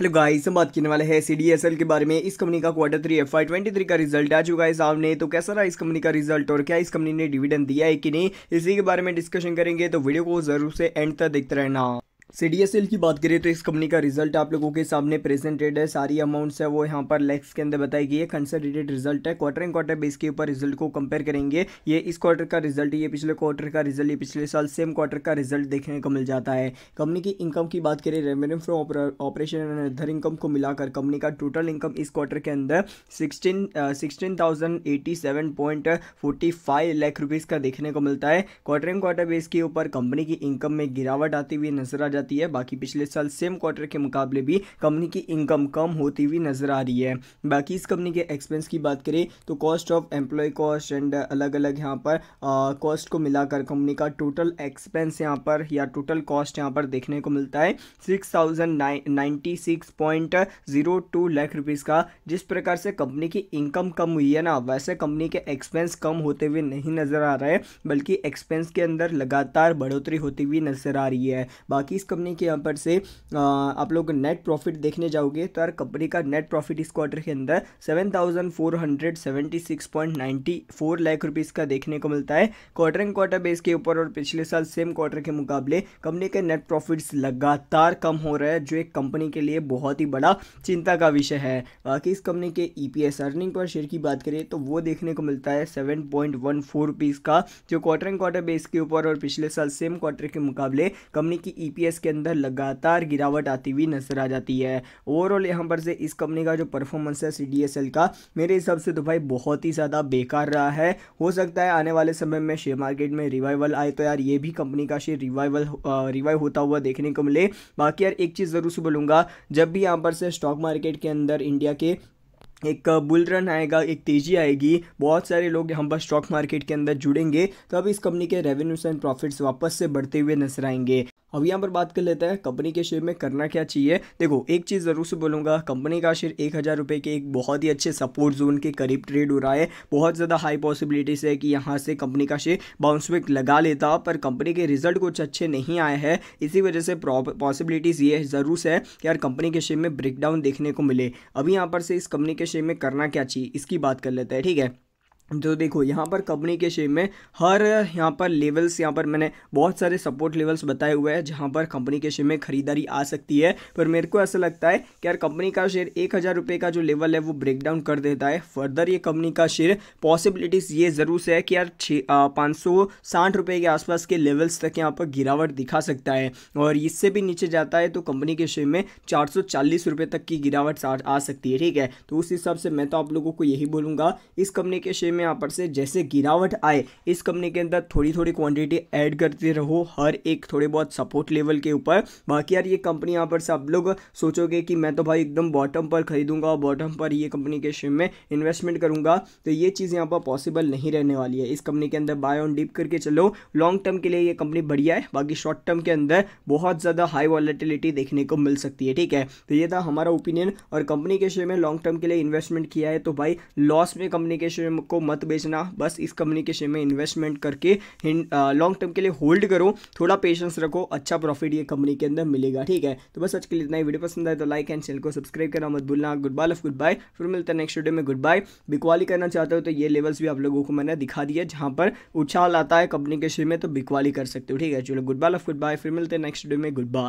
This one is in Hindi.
हेलो गाइस हम बात करने वाले हैं सी डी के बारे में इस कंपनी का quarter three F Y twenty three का रिजल्ट आ चुका है सामने तो कैसा रहा इस कंपनी का रिजल्ट और क्या इस कंपनी ने डिविडेंड दिया है कि नहीं इसी के बारे में डिस्कशन करेंगे तो वीडियो को जरूर से एंड तक देखते रहना सी डी एस एल की बात करें तो इस कंपनी का रिजल्ट आप लोगों के सामने प्रेजेंटेड है सारी अमाउंट्स है वो यहाँ पर लैक्स के अंदर बताई गई है कंसल्टेटेड रिजल्ट है क्वार्टर एंड क्वार्टर बेस के ऊपर रिजल्ट को कंपेयर करेंगे ये इस क्वार्टर का रिजल्ट ये पिछले क्वार्टर का रिजल्ट ये पिछले साल सेम क्वार्टर का रिजल्ट देखने को मिल जाता है कंपनी की इनकम की बात करें revenue from operation and other income को मिलाकर कंपनी का टोटल इनकम इस क्वार्टर के अंदर sixteen sixteen thousand eighty seven point forty five lakh rupees का देखने को मिलता है क्वार्टर एंड क्वार्टर बेस के ऊपर कंपनी की इनकम में गिरावट आती हुई नजर आ जाती जाती है बाकी पिछले साल सेम क्वार्टर के मुकाबले भी कंपनी की इनकम कम होती हुई नजर आ रही है बाकी इस कंपनी के एक्सपेंस की बात करें तो cost of employ cost and अलग अलग यहाँ पर कॉस्ट को मिलाकर कंपनी का टोटल एक्सपेंस यहाँ पर या टोटल कॉस्ट यहाँ पर देखने को मिलता है सिक्स लाख रुपीज़ का जिस प्रकार से कंपनी की इनकम कम हुई है ना वैसे कंपनी के एक्सपेंस कम होते हुए नहीं नज़र आ रहा है बल्कि एक्सपेंस के अंदर लगातार बढ़ोतरी होती हुई नज़र आ रही है बाकी इस कंपनी के यहाँ पर से आ, आप लोग नेट प्रॉफिट देखने जाओगे तो यार कंपनी का नेट प्रॉफिट इस क्वार्टर के अंदर सेवन लाख रुपीज़ का देखने को मिलता है क्वार्टर एंड क्वार्टर बेस के ऊपर और पिछले साल सेम क्वार्टर के मुकाबले कंपनी के नेट प्रॉफिट्स लगातार कम हो रहे हैं जो एक कंपनी के लिए बहुत ही बड़ा चिंता का विषय है बाकी इस कंपनी के E P earning per share की बात करें तो वो देखने को मिलता है seven point one four rupees का जो क्वार्टर एंड क्वार्टर बेस के ऊपर और पिछले साल सेम क्वार्टर के मुकाबले कंपनी की ई e के अंदर लगातार गिरावट आती हुई नजर आ जाती है ओवरऑल यहाँ पर से इस कंपनी का जो परफॉर्मेंस है सी का मेरे हिसाब से तो भाई बहुत ही ज़्यादा बेकार रहा है हो सकता है आने वाले समय में शेयर मार्केट में रिवाइवल आए तो यार ये भी कंपनी का शेयर रिवाइवल रिवाइव होता हुआ देखने को मिले बाकी यार एक चीज़ ज़रूर से बोलूँगा जब भी यहाँ पर से स्टॉक मार्केट के अंदर इंडिया के एक बुल रन आएगा एक तेज़ी आएगी बहुत सारे लोग यहाँ पर स्टॉक मार्केट के अंदर जुड़ेंगे तो अब इस कंपनी के रेवेन्यूस एंड प्रॉफिट्स वापस से बढ़ते हुए नजर आएंगे अब यहाँ पर बात कर लेते हैं कंपनी के शेयर में करना क्या चाहिए देखो एक चीज़ ज़रूर से बोलूँगा कंपनी का शेयर एक हज़ार रुपये के एक बहुत ही अच्छे सपोर्ट जोन के करीब ट्रेड हो रहा है बहुत ज़्यादा हाई पॉसिबिलिटीज़ है कि यहाँ से कंपनी का शेयर बाउंस बैक लगा लेता पर कंपनी के रिजल्ट कुछ अच्छे नहीं आए हैं इसी वजह से पॉसिबिलिटीज़ ये ज़रूर से है कि यार कंपनी के शेयर में ब्रेकडाउन देखने को मिले अभी यहाँ पर से इस कंपनी के शेयर में करना क्या चाहिए इसकी बात कर लेते हैं ठीक है जो तो देखो यहाँ पर कंपनी के शेयर में हर यहाँ पर लेवल्स यहाँ पर मैंने बहुत सारे सपोर्ट लेवल्स बताए हुए हैं जहाँ पर कंपनी के शेयर में खरीदारी आ सकती है पर मेरे को ऐसा लगता है कि यार कंपनी का शेयर एक हज़ार रुपये का जो लेवल है वो ब्रेक डाउन कर देता है फर्दर ये कंपनी का शेयर पॉसिबिलिटीज़ ये ज़रूर से है कि यार छः पाँच सौ साठ रुपये के आसपास के लेवल्स तक यहाँ पर गिरावट दिखा सकता है और इससे भी नीचे जाता है तो कंपनी के शेयर में चार सौ चालीस रुपये तक की गिरावट आ सकती है ठीक है तो उस हिसाब से मैं तो आप लोगों को यही बोलूँगा इस कंपनी के शेयर में यहाँ पर से जैसे गिरावट आए इस कंपनी के अंदर थोड़ी थोड़ी क्वांटिटी ऐड करते रहो हर एक थोड़े बहुत सपोर्ट लेवल के ऊपर बाकी यार ये कंपनी यहाँ पर से आप लोग सोचोगे कि मैं तो भाई एकदम बॉटम पर खरीदूंगा और बॉटम पर ये कंपनी के शेयर में इन्वेस्टमेंट करूंगा तो ये चीज़ यहाँ पर पॉसिबल नहीं रहने वाली है इस कंपनी के अंदर बाय ऑन डीप करके चलो लॉन्ग टर्म के लिए ये कंपनी बढ़िया है बाकी शॉर्ट टर्म के अंदर बहुत ज़्यादा हाई वॉलेटिलिटी देखने को मिल सकती है ठीक है तो ये था हमारा ओपिनियन और कंपनी के शेयर में लॉन्ग टर्म के लिए इन्वेस्टमेंट किया है तो भाई लॉस में कंपनी के शेयर को मत बेचना बस इस कंपनी के शेयर में इन्वेस्टमेंट करके लॉन्ग टर्म के लिए होल्ड करो थोड़ा पेशेंस रखो अच्छा प्रॉफिट ये कंपनी के अंदर मिलेगा ठीक है तो बस आज के लिए इतना ही वीडियो पसंद आए तो लाइक एंड चैनल को सब्सक्राइब करना मत भूलना goodbye of goodbye फिर मिलते हैं नेक्स्ट वीडियो में गुड बाय बिकवाली करना चाहते हो तो ये लेवल्स भी आप लोगों को मैंने दिखा दिया जहाँ पर उछाल आता है कंपनी के शेयर में तो बिकवाली कर सकते हो ठीक है चलो goodbye of goodbye फिर मिलते हैं नेक्स्ट वीडियो में गुड बाय